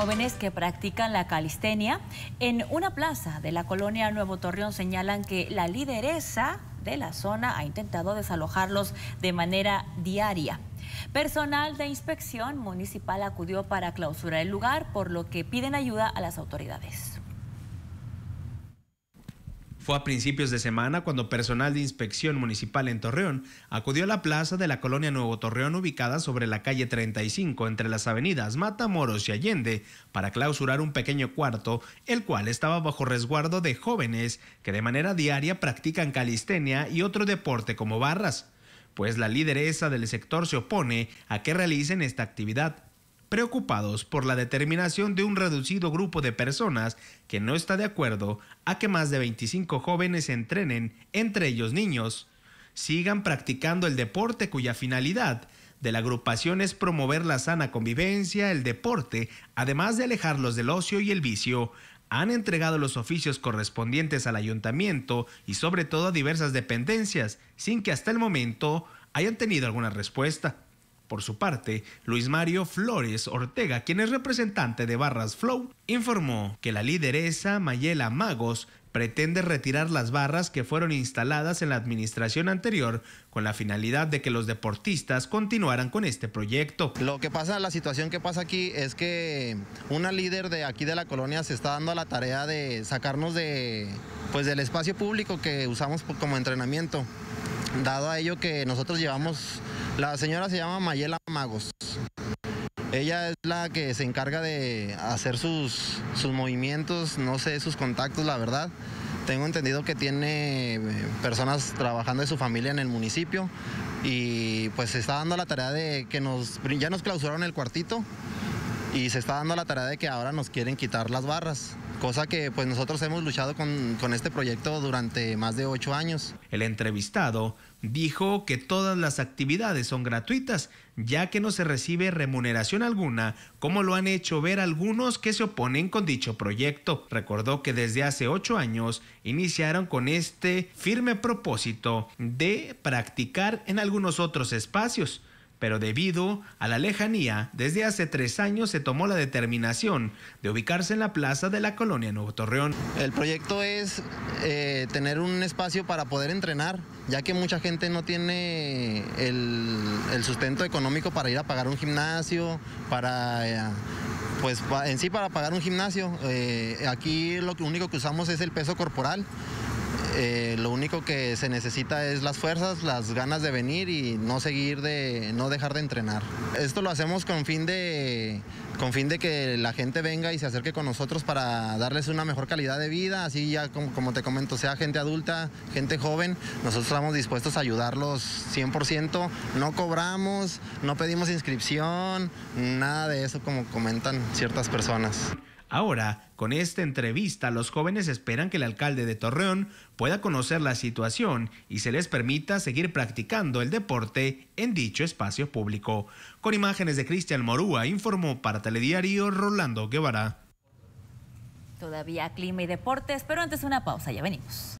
Jóvenes que practican la calistenia en una plaza de la colonia Nuevo Torreón señalan que la lideresa de la zona ha intentado desalojarlos de manera diaria. Personal de inspección municipal acudió para clausurar el lugar, por lo que piden ayuda a las autoridades. Fue a principios de semana cuando personal de inspección municipal en Torreón acudió a la plaza de la colonia Nuevo Torreón ubicada sobre la calle 35 entre las avenidas Matamoros y Allende para clausurar un pequeño cuarto, el cual estaba bajo resguardo de jóvenes que de manera diaria practican calistenia y otro deporte como barras, pues la lideresa del sector se opone a que realicen esta actividad preocupados por la determinación de un reducido grupo de personas que no está de acuerdo a que más de 25 jóvenes entrenen, entre ellos niños, sigan practicando el deporte cuya finalidad de la agrupación es promover la sana convivencia, el deporte, además de alejarlos del ocio y el vicio, han entregado los oficios correspondientes al ayuntamiento y sobre todo a diversas dependencias, sin que hasta el momento hayan tenido alguna respuesta. Por su parte, Luis Mario Flores Ortega, quien es representante de Barras Flow, informó que la lideresa Mayela Magos pretende retirar las barras que fueron instaladas en la administración anterior con la finalidad de que los deportistas continuaran con este proyecto. Lo que pasa, la situación que pasa aquí es que una líder de aquí de la colonia se está dando a la tarea de sacarnos de, pues, del espacio público que usamos como entrenamiento dado a ello que nosotros llevamos la señora se llama Mayela Magos. Ella es la que se encarga de hacer sus, sus movimientos, no sé, sus contactos, la verdad. Tengo entendido que tiene eh, personas trabajando de su familia en el municipio y pues está dando la tarea de que nos, ya nos clausuraron el cuartito, y se está dando la tarea de que ahora nos quieren quitar las barras, cosa que pues nosotros hemos luchado con, con este proyecto durante más de ocho años. El entrevistado dijo que todas las actividades son gratuitas, ya que no se recibe remuneración alguna, como lo han hecho ver algunos que se oponen con dicho proyecto. Recordó que desde hace ocho años iniciaron con este firme propósito de practicar en algunos otros espacios pero debido a la lejanía, desde hace tres años se tomó la determinación de ubicarse en la plaza de la colonia Nuevo Torreón. El proyecto es eh, tener un espacio para poder entrenar, ya que mucha gente no tiene el, sustento económico para ir a pagar un gimnasio, para... Eh, pues en sí para pagar un gimnasio, eh, aquí lo único que usamos es el peso corporal eh, lo único que se necesita es las fuerzas, las ganas de venir y no seguir de, no dejar de entrenar. Esto lo hacemos con fin de, con fin de que la gente venga y se acerque con nosotros para darles una mejor calidad de vida, así ya como te comento, sea gente adulta, gente joven, nosotros estamos dispuestos a ayudarlos 100%, no cobramos, no pedimos inscripción, nada de eso como comentan ciertas personas. Ahora, con esta entrevista, los jóvenes esperan que el alcalde de Torreón pueda conocer la situación y se les permita seguir practicando el deporte en dicho espacio público. Con imágenes de Cristian Morúa, informó para Telediario Rolando Guevara. Todavía clima y deportes, pero antes una pausa, ya venimos.